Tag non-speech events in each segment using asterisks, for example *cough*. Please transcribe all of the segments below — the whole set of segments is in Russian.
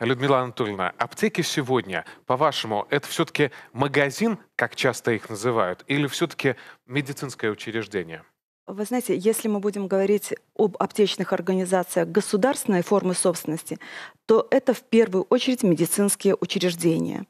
Людмила Анатольевна, аптеки сегодня, по-вашему, это все-таки магазин, как часто их называют, или все-таки медицинское учреждение? Вы знаете, если мы будем говорить об аптечных организациях государственной формы собственности, то это в первую очередь медицинские учреждения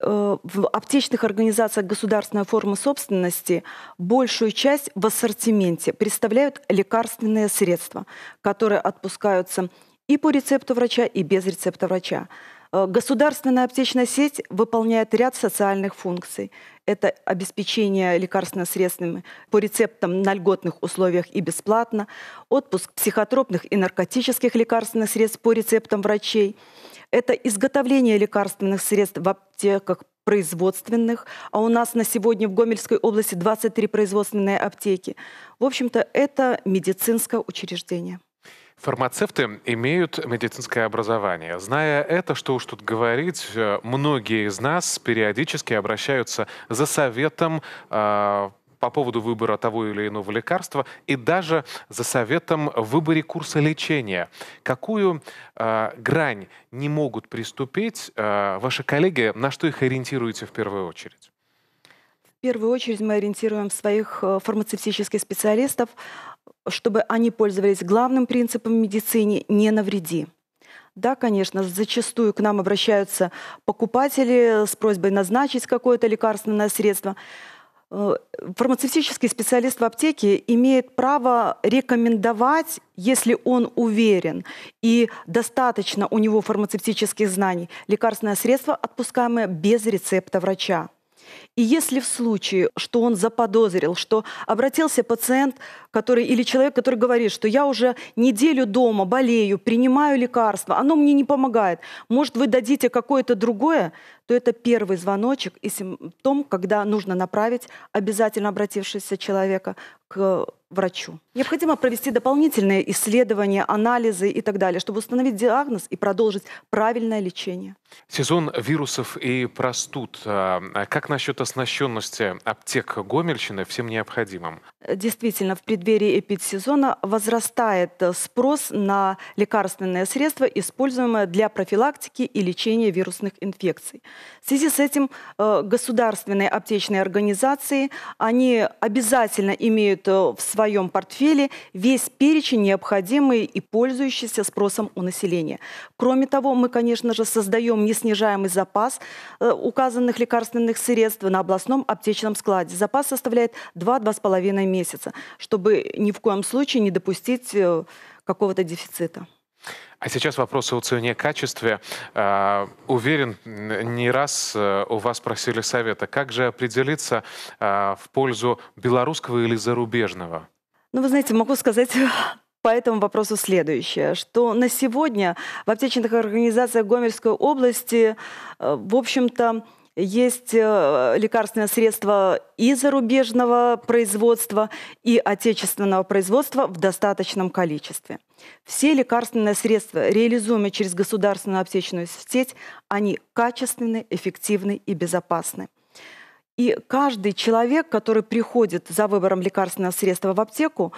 э, в аптечных организациях государственной формы собственности большую часть в ассортименте представляют лекарственные средства, которые отпускаются и по рецепту врача, и без рецепта врача. Э, государственная аптечная сеть выполняет ряд социальных функций. Это обеспечение лекарственными средствами по рецептам на льготных условиях и бесплатно, отпуск психотропных и наркотических лекарственных средств по рецептам врачей. Это изготовление лекарственных средств в аптеках производственных, а у нас на сегодня в Гомельской области 23 производственные аптеки. В общем-то, это медицинское учреждение. Фармацевты имеют медицинское образование. Зная это, что уж тут говорить, э, многие из нас периодически обращаются за советом э, по поводу выбора того или иного лекарства и даже за советом в выборе курса лечения. Какую э, грань не могут приступить э, ваши коллеги, на что их ориентируете в первую очередь? В первую очередь мы ориентируем своих э, фармацевтических специалистов чтобы они пользовались главным принципом в медицине «не навреди». Да, конечно, зачастую к нам обращаются покупатели с просьбой назначить какое-то лекарственное средство. Э, фармацевтический специалист в аптеке имеет право рекомендовать, если он уверен и достаточно у него фармацевтических знаний, лекарственное средство, отпускаемое без рецепта врача. И если в случае, что он заподозрил, что обратился пациент который, или человек, который говорит, что я уже неделю дома болею, принимаю лекарства, оно мне не помогает, может, вы дадите какое-то другое, то это первый звоночек и симптом, когда нужно направить обязательно обратившегося человека к врачу. Необходимо провести дополнительные исследования, анализы и так далее, чтобы установить диагноз и продолжить правильное лечение. Сезон вирусов и простуд. А, а как насчет оснащенности аптек Гомельщины всем необходимым? Действительно, в преддверии эпидсезона возрастает э, спрос на лекарственные средства, используемые для профилактики и лечения вирусных инфекций. В связи с этим э, государственные аптечные организации, они обязательно имеют э, в своем портфеле весь перечень необходимый и пользующийся спросом у населения. Кроме того, мы, конечно же, создаем неснижаемый запас указанных лекарственных средств на областном аптечном складе. Запас составляет 2-2,5 миллиона месяца, чтобы ни в коем случае не допустить э, какого-то дефицита. А сейчас вопрос о цене качестве. А, уверен, не раз э, у вас просили совета, как же определиться а, в пользу белорусского или зарубежного? Ну, вы знаете, могу сказать *laughs* по этому вопросу следующее, что на сегодня в аптечных организациях Гомельской области, э, в общем-то, есть э, лекарственные средства и зарубежного производства, и отечественного производства в достаточном количестве. Все лекарственные средства, реализуемые через государственную аптечную сеть, они качественны, эффективны и безопасны. И каждый человек, который приходит за выбором лекарственного средства в аптеку,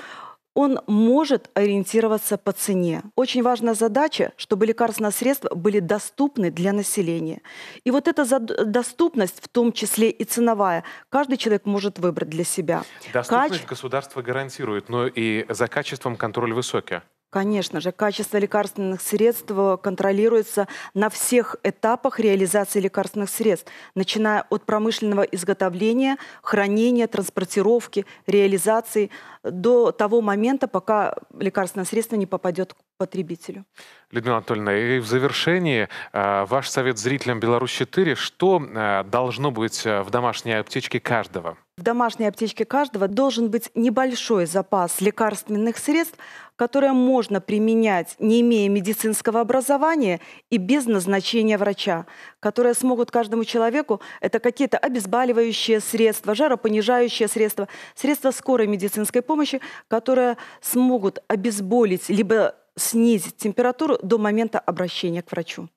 он может ориентироваться по цене. Очень важна задача, чтобы лекарственные средства были доступны для населения. И вот эта доступность, в том числе и ценовая, каждый человек может выбрать для себя. Доступность Кач... государство гарантирует, но и за качеством контроль высокий. Конечно же, качество лекарственных средств э, контролируется на всех этапах реализации лекарственных средств, начиная от промышленного изготовления, хранения, транспортировки, реализации до того момента, пока лекарственное средство не попадет к потребителю. Людмила Анатольевна, и в завершении э, ваш совет зрителям «Беларусь-4» что э, должно быть в домашней аптечке каждого? В домашней аптечке каждого должен быть небольшой запас лекарственных средств, которые можно применять, не имея медицинского образования и без назначения врача, которые смогут каждому человеку, это какие-то обезболивающие средства, жаропонижающие средства, средства скорой медицинской помощи, которые смогут обезболить либо снизить температуру до момента обращения к врачу.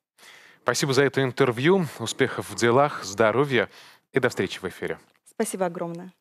Спасибо за это интервью. Успехов в делах, здоровья и до встречи в эфире. Спасибо огромное.